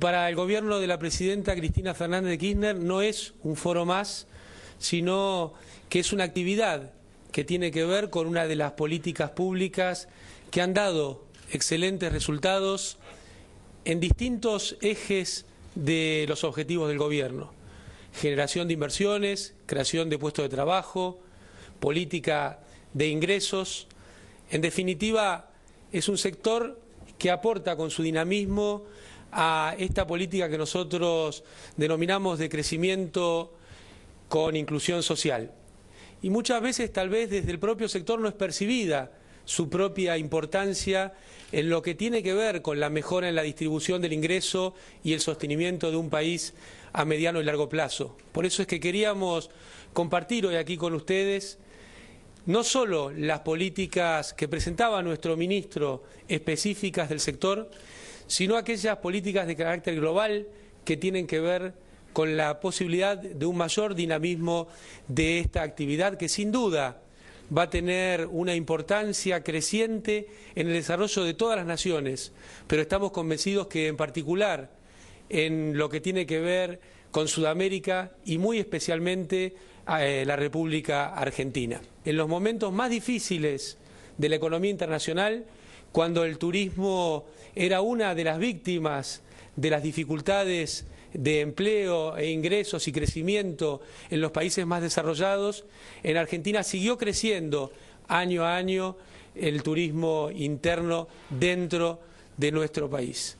Para el gobierno de la presidenta Cristina Fernández de Kirchner no es un foro más, sino que es una actividad que tiene que ver con una de las políticas públicas que han dado excelentes resultados en distintos ejes de los objetivos del gobierno. Generación de inversiones, creación de puestos de trabajo, política de ingresos. En definitiva, es un sector que aporta con su dinamismo a esta política que nosotros denominamos de crecimiento con inclusión social. Y muchas veces tal vez desde el propio sector no es percibida su propia importancia en lo que tiene que ver con la mejora en la distribución del ingreso y el sostenimiento de un país a mediano y largo plazo. Por eso es que queríamos compartir hoy aquí con ustedes no solo las políticas que presentaba nuestro ministro específicas del sector, sino aquellas políticas de carácter global que tienen que ver con la posibilidad de un mayor dinamismo de esta actividad que sin duda va a tener una importancia creciente en el desarrollo de todas las naciones, pero estamos convencidos que en particular en lo que tiene que ver con Sudamérica y muy especialmente eh, la República Argentina. En los momentos más difíciles de la economía internacional, cuando el turismo era una de las víctimas de las dificultades de empleo e ingresos y crecimiento en los países más desarrollados, en Argentina siguió creciendo año a año el turismo interno dentro de nuestro país.